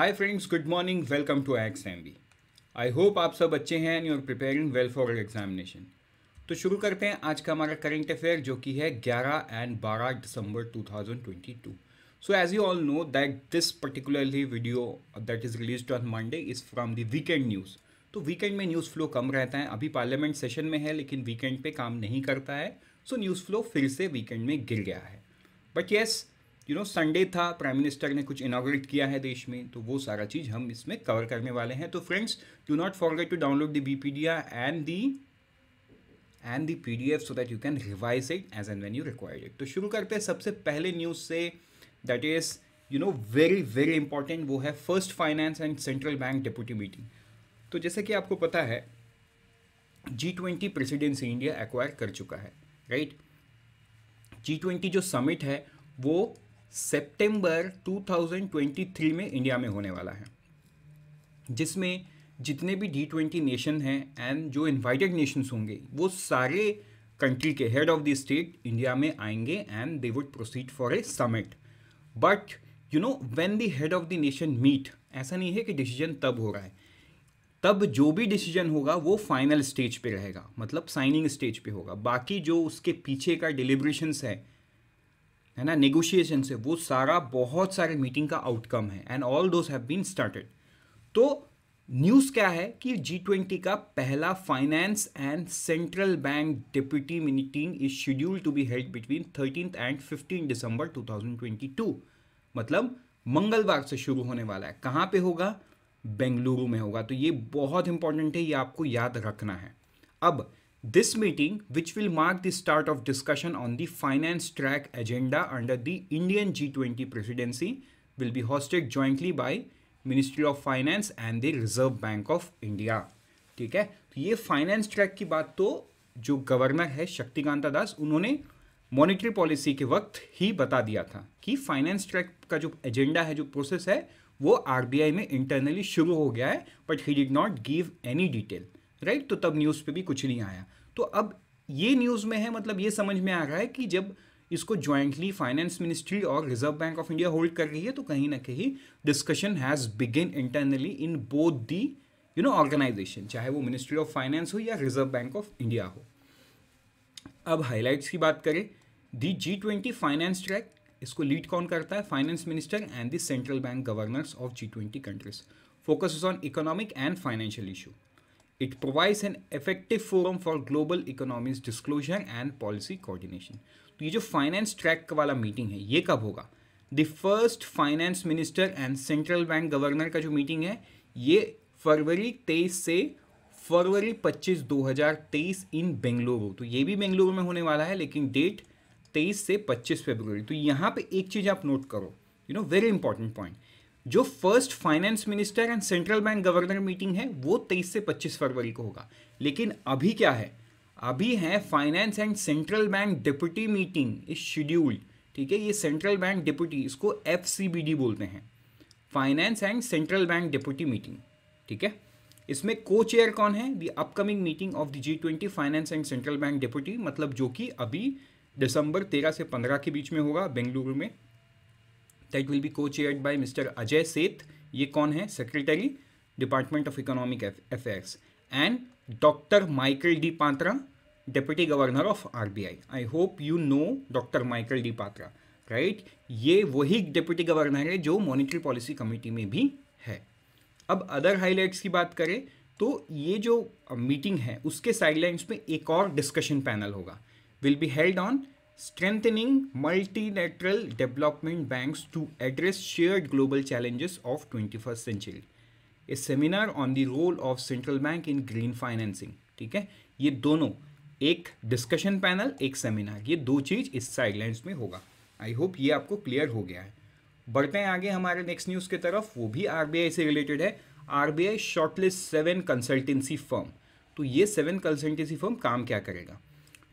Hi friends good morning welcome to X M B I hope आप सब अच्छे हैं and you are preparing well for examination तो शुरू करते हैं आज का हमारा करंट अफेयर जो कि है 11 एंड 12 दिसंबर 2022 so as you all know that this particularly video that is release on Monday is from the weekend news तो वीकेंड में न्यूज़ फ्लो कम रहता है अभी पार्लियामेंट सेशन में है लेकिन वीकेंड पे काम नहीं करता है सो न्यूज़ फ्लो फिर से वीकेंड में गिर गया है but yes yes, you know Sunday था प्राइम मिनिस्टर ने कुछ इनाग्रेट किया है देश में तो वो सारा चीज़ हम इसमें कवर करने वाले हैं तो friends do not forget to download the bpedia and the and the P D F so that you can revise it as and when you required it तो शुरू करते हैं सबसे पहले न्यूज़ से that is you know very very important वो है first finance and central bank deputy meeting तो जैसे कि आपको पता है G twenty presidency India acquire कर चुका है राइट जी ट्वेंटी जो समिट है वो सितंबर 2023 में इंडिया में होने वाला है जिसमें जितने भी डी ट्वेंटी नेशन हैं एंड जो इन्वाइटेड नेशंस होंगे वो सारे कंट्री के head of the state India में आएंगे and they would proceed for a summit but you know when the head of the nation meet ऐसा नहीं है कि डिसीजन तब हो रहा है तब जो भी डिसीजन होगा वो फाइनल स्टेज पे रहेगा मतलब साइनिंग स्टेज पे होगा बाकी जो उसके पीछे का डिलीब्रेशंस है है ना नेगोशिएशन से वो सारा बहुत सारे मीटिंग का आउटकम है and all those have been started तो न्यूज़ क्या है कि जी ट्वेंटी का पहला finance and central bank deputy meeting is schedule to be held between thirteen and fifteen December to मतलब मंगलवार से शुरू होने वाला है कहाँ पे होगा बेंगलुरु में होगा तो ये बहुत इंपॉर्टेंट है ये आपको याद रखना है अब This meeting, which will mark the start of discussion on the finance track agenda under the Indian G20 presidency, will be hosted jointly by Ministry of Finance and the Reserve Bank of India. ठीक है तो ये finance track की बात तो जो governor है शक्तिकांता दास उन्होंने मॉनेटरी पॉलिसी के वक्त ही बता दिया था कि फाइनेंस ट्रैक का जो एजेंडा है जो प्रोसेस है वो आरबीआई में इंटरनली शुरू हो गया है but he did not give any detail right तो तब न्यूज़ पे भी कुछ नहीं आया तो अब ये न्यूज़ में है मतलब ये समझ में आ रहा है कि जब इसको ज्वाइंटली फाइनेंस मिनिस्ट्री और Reserve Bank of India hold कर रही है तो कहीं ना कहीं discussion has begin internally in both the you know organization चाहे वो मिनिस्ट्री ऑफ फाइनेंस हो या रिजर्व बैंक ऑफ इंडिया हो अब हाईलाइट्स की बात करें the G twenty finance track इसको लीड कौन करता है finance minister and the central bank governors of G twenty countries focus on economic and financial issue It provides an effective forum for global economies disclosure and policy coordination. तो ये जो finance track वाला meeting है ये कब होगा the first finance minister and central bank governor का जो मीटिंग है ये फरवरी तेईस से फरवरी 25 2023 इन बेंगलुरु तो ये भी बेंगलुरु में होने वाला है लेकिन डेट 23 से 25 फरवरी तो यहाँ पे एक चीज़ आप नोट करो you know very important point जो first finance minister and central bank governor meeting है वो 23 से 25 फरवरी को होगा लेकिन अभी क्या है अभी है finance and central bank deputy meeting is scheduled ठीक है ये सेंट्रल बैंक डिप्यूटी इसको एफ बोलते हैं finance and central bank deputy meeting ठीक है इसमें को चेयर कौन है the upcoming meeting of the G twenty finance and central bank deputy मतलब जो कि अभी दिसंबर तेरह से पंद्रह के बीच में होगा बेंगलुरु में that will be co chaired by mister Ajay Seth ये कौन है secretary department of economic affairs and doctor Michael D Patra deputy governor of RBI I hope you know doctor Michael D Patra right ये वही डिप्यूटी गवर्नर है जो मॉनिटरी पॉलिसी कमेटी में भी है अब अदर हाईलाइट्स की बात करें तो ये जो मीटिंग है उसके साइडलाइंस में एक और डिस्कशन पैनल होगा will be held on strengthening multilateral development banks to address shared global challenges of 21st century a seminar on the role of central bank in green financing ठीक है ये दोनों एक डिस्कशन पैनल एक seminar ये दो चीज़ इस साइडलाइंस में होगा आई होप ये आपको क्लियर हो गया है बढ़ते हैं आगे हमारे नेक्स्ट न्यूज़ की तरफ वो भी आरबीआई से रिलेटेड है RBI shortlist seven consultancy firm तो ये सेवन कंसल्टेंसी फर्म काम क्या करेगा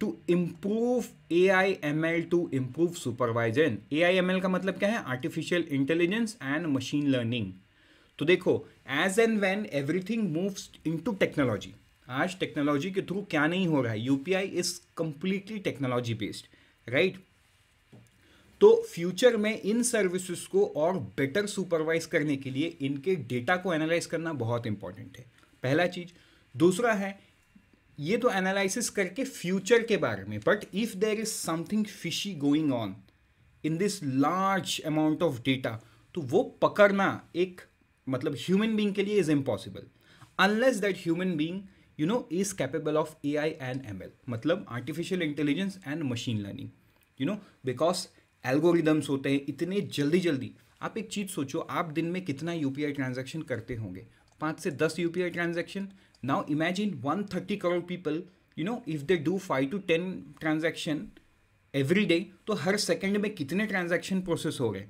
to improve A I M L to improve supervision A I M L का मतलब क्या है artificial intelligence and machine learning तो देखो as and when everything moves into technology आज टेक्नोलॉजी के थ्रू क्या नहीं हो रहा है UPI is completely technology based right तो फ्यूचर में इन सर्विसेज को और बेटर सुपरवाइज करने के लिए इनके डेटा को एनालाइज करना बहुत इंपॉर्टेंट है पहला चीज दूसरा है ये तो एनालिसिस करके फ्यूचर के बारे में but if there is something fishy going on in this large amount of data तो वो पकड़ना एक मतलब ह्यूमन बींग के लिए is impossible unless that human being you know is capable of A I and M L मतलब artificial intelligence and machine learning you know because algorithms होते हैं इतने जल्दी जल्दी आप एक चीज़ सोचो आप दिन में कितना यू पी आई ट्रांजेक्शन करते होंगे पाँच से दस U P I transaction Now imagine 130 crore people, you know, if they do 5 to 10 transaction every day, to हर second mein kitne transaction process ho रहे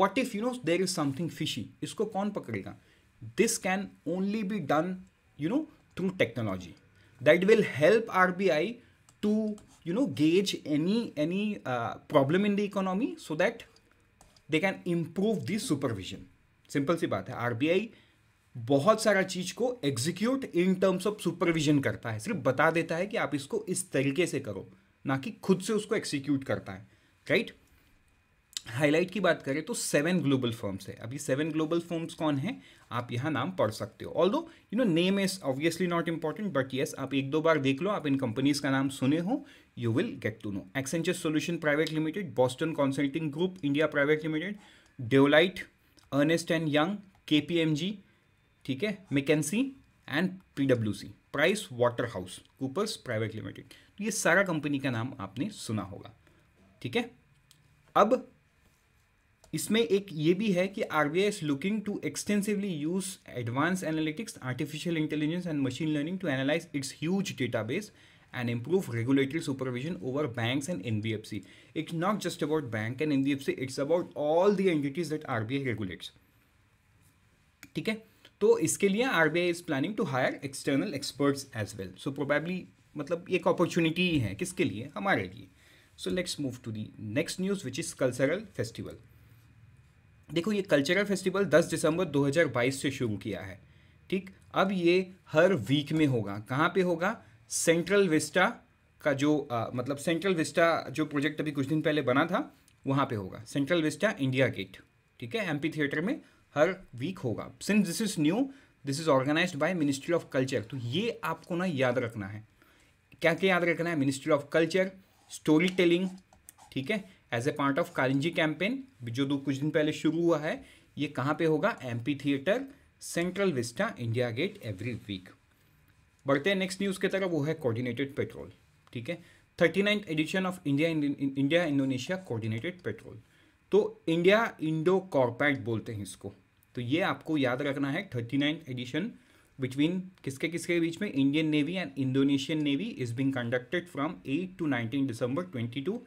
what if you know there is something fishy isko कौन पकड़ेगा this can only be done you know through technology that will help rbi to you know gauge any any uh, problem in the economy so that they can improve the supervision simple si baat hai rbi बहुत सारा चीज को execute in terms of supervision करता है सिर्फ बता देता है कि आप इसको इस तरीके से करो ना कि खुद से उसको एक्सिक्यूट करता है राइट हाईलाइट की बात करें तो सेवन ग्लोबल फर्म्स है अभी सेवन ग्लोबल फर्म्स कौन है आप यहाँ नाम पढ़ सकते हो although you know name is obviously not important but yes आप एक दो बार देख लो आप इन कंपनीज का नाम सुने हो you will get to know Accenture solution private limited Boston consulting group India private limited Deloitte Ernst and Young K P M G ठीक है मेकेंसी एंड पीडब्ल्यूसी PricewaterhouseCoopers private limited ये सारा company का नाम आपने सुना होगा ठीक है अब इसमें एक ये भी है कि R B I is looking to extensively use advance analytics artificial intelligence and machine learning to analyse it's huge database B F C it's not just about bank and N B F C it's about all the entities that R B I regulates ठीक है तो इसके लिए R B I is planning to hire external experts as well so probably मतलब एक opportunity ही है किसके लिए हमारे लिए so let's move to the next news which is cultural festival देखो ये कल्चरल फेस्टिवल 10 दिसंबर 2022 से शुरू किया है ठीक अब ये हर वीक में होगा कहाँ पे होगा सेंट्रल विस्टा का जो आ, मतलब सेंट्रल विस्टा जो प्रोजेक्ट अभी कुछ दिन पहले बना था वहाँ पे होगा सेंट्रल विस्टा इंडिया गेट ठीक है एमपी थिएटर में हर वीक होगा since this is new this is organise by ministry of culture तो ये आपको ना याद रखना है क्या क्या याद रखना है ministry of culture story telling ठीक है एज ए पार्ट ऑफ कालिंजी कैंपेन जो दो कुछ दिन पहले शुरू हुआ है ये कहाँ पे होगा MP theatre central vista India gate every week बढ़ते हैं नेक्स्ट न्यूज़ की तरफ वो है कोऑर्डिनेटेड पेट्रोल ठीक है thirty nine edition of India India Indonesia coordinated patrol तो इंडिया इंडो कॉर्पैक्ट बोलते हैं इसको तो ये आपको याद रखना है थर्टी नाइन एडिशन बिटवीन किसके किसके बीच में Indian navy and Indonesian navy is being conducted from eight to nineteen December twenty two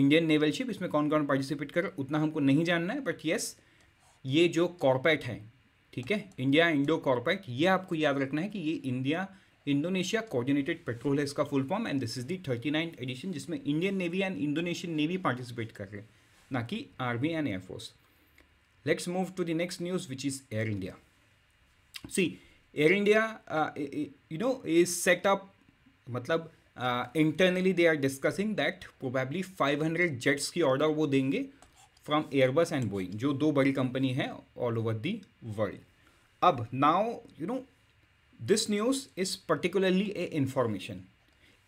Indian naval ship इसमें कौन कौन पार्टिसिपेट कर उतना हमको नहीं जानना है बट येस ये जो कॉर्पेट है ठीक है इंडिया इंडो कॉर्पेट ये आपको याद रखना है कि ये इंडिया इंडोनेशिया कोऑर्डिनेटेड पेट्रोल है इसका full form and this is the thirty nine edition जिसमें Indian navy and Indonesian navy participate कर रहे हैं ना कि army and air force let's move to the next news which is air india see air india uh, you know is set up मतलब internally they are discussing that probably 500 jets की order वो देंगे from Airbus and Boeing जो दो बड़ी company है all over the world अब now you know this news is particularly a information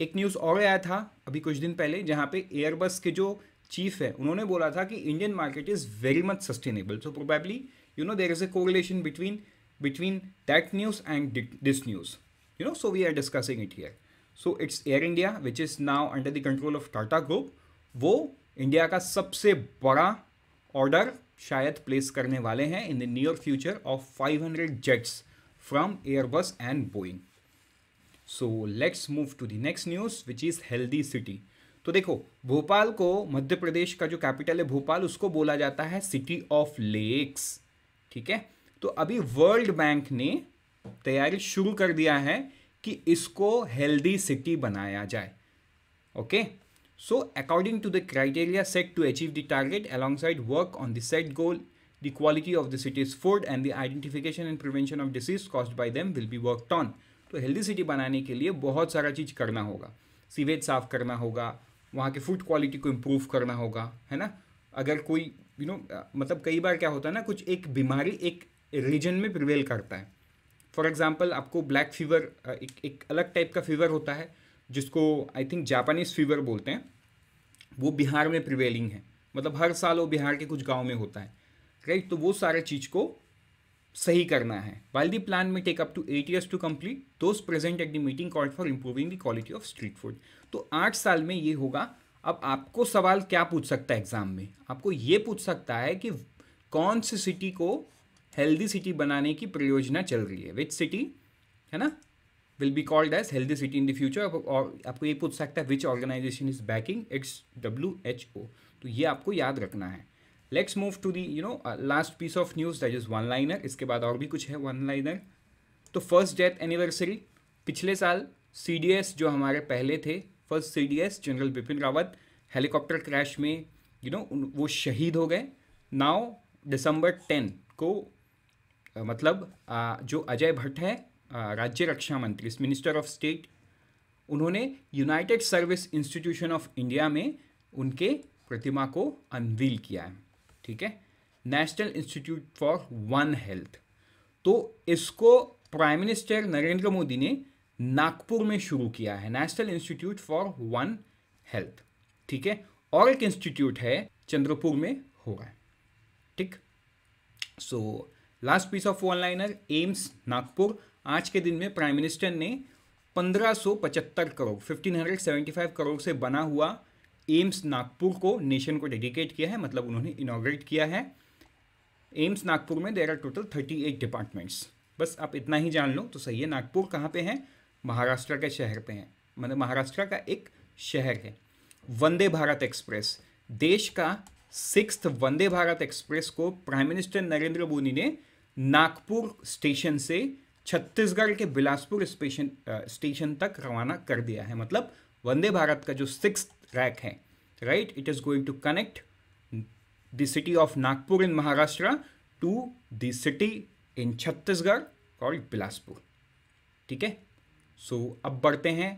एक न्यूज़ और आया था अभी कुछ दिन पहले जहाँ पे एयरबस के जो चीफ है उन्होंने बोला था कि Indian market is very much sustainable so probably you know there is a correlation between between that news and this news you know so we are discussing it here so it's Air India which is now under the control of Tata group वो India का सबसे बड़ा order शायद place करने वाले हैं in the near future of five hundred jets from Airbus and Boeing so let's move to the next news which is healthy city तो देखो भोपाल को मध्य प्रदेश का जो कैपिटल है भोपाल उसको बोला जाता है सिटी ऑफ लेक्स ठीक है तो अभी वर्ल्ड बैंक ने तैयारी शुरू कर दिया है कि इसको हेल्दी सिटी बनाया जाए okay so according to the criteria set to achieve the target alongside work on the set goal the quality of the cities food and the identification and prevention of disease caused by them will be work on तो healthy city बनाने के लिए बहुत सारा चीज़ करना होगा sewage साफ़ करना होगा वहाँ के फूड क्वालिटी को इम्प्रूव करना होगा है ना अगर कोई यू नो मतलब कई बार क्या होता है ना कुछ एक बीमारी एक रीजन में प्रिवेल करता है फॉर एग्ज़ाम्पल आपको ब्लैक फीवर एक एक अलग टाइप का फीवर होता है जिसको आई थिंक जापानीज़ फीवर बोलते हैं वो बिहार में प्रिवेलिंग है मतलब हर साल वो बिहार के कुछ गाँव में होता है राइट तो वो सारे चीज़ को सही करना है वाइल द प्लान में take up to eight years to complete to present at the meeting call for improving the quality of street food तो आठ साल में ये होगा अब आपको सवाल क्या पूछ सकता है एग्ज़ाम में आपको ये पूछ सकता है कि कौन सी सिटी को हेल्दी सिटी बनाने की परियोजना चल रही है विच सिटी है ना will be called as healthy city in the future और आपको ये पूछ सकता है which organisation is backing it's W H O तो ये आपको याद रखना है let's move to the you know last piece of news that is one liner इसके बाद और भी कुछ है वन लाइनर तो फर्स्ट डेथ एनिवर्सरी पिछले साल सी जो हमारे पहले थे first C general Bipin Rawat helicopter crash में यू you नो know, वो शहीद हो गए नाउ दिसंबर टेन को आ, मतलब आ, जो अजय भट्ट है आ, राज्य रक्षा मंत्री मिनिस्टर ऑफ स्टेट उन्होंने United Service Institution of India में उनके प्रतिमा को अनवील किया है ठीक है national institute for one health तो इसको प्राइम मिनिस्टर नरेंद्र मोदी ने नागपुर में शुरू किया है national institute for one health ठीक है और एक इंस्टीट्यूट है चंद्रपुर में हो रहा है ठीक so last piece of one liner AIIMS Nagpur आज के दिन में प्राइम मिनिस्टर ने 1575 करोड़ 1575 करोड़ से बना हुआ एम्स नागपुर को नेशन को डेडिकेट किया है मतलब उन्होंने इनाग्रेट किया है एम्स नागपुर में there are total thirty eight departments बस आप इतना ही जान लो तो सही है नागपुर कहाँ पे है महाराष्ट्र के शहर पे है मतलब महाराष्ट्र का एक शहर है वंदे भारत एक्सप्रेस देश का सिक्स वंदे भारत एक्सप्रेस को प्राइम मिनिस्टर नरेंद्र मोदी ने नागपुर स्टेशन से छत्तीसगढ़ के बिलासपुर स्टेशन स्टेशन तक रवाना कर दिया है मतलब वंदे भारत का जो सिक्स रैक है right it is going to connect the city of Nagpur in Maharashtra to the city in Chhattisgarh और बिलासपुर ठीक है सो अब बढ़ते हैं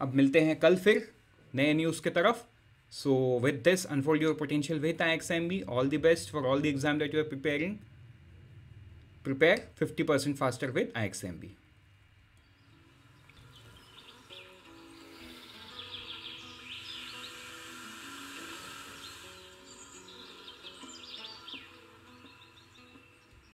अब मिलते हैं कल फिर नए न्यूज़ के तरफ so with this unfold your potential with I X M B all the best for all the exam that you are preparing prepare fifty percent faster with I X M B